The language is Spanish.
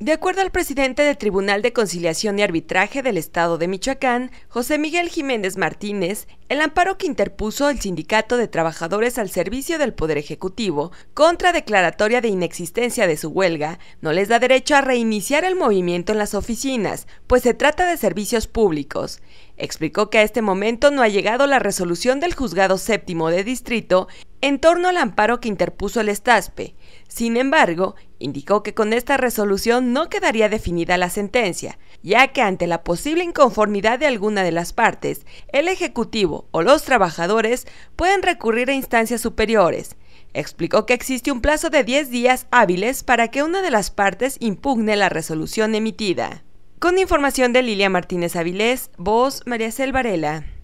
De acuerdo al presidente del Tribunal de Conciliación y Arbitraje del Estado de Michoacán, José Miguel Jiménez Martínez, el amparo que interpuso el Sindicato de Trabajadores al Servicio del Poder Ejecutivo contra declaratoria de inexistencia de su huelga no les da derecho a reiniciar el movimiento en las oficinas, pues se trata de servicios públicos. Explicó que a este momento no ha llegado la resolución del juzgado séptimo de distrito en torno al amparo que interpuso el Estaspe. Sin embargo, indicó que con esta resolución no quedaría definida la sentencia, ya que ante la posible inconformidad de alguna de las partes, el Ejecutivo o los trabajadores pueden recurrir a instancias superiores. Explicó que existe un plazo de 10 días hábiles para que una de las partes impugne la resolución emitida. Con información de Lilia Martínez Avilés, voz María Selvarela.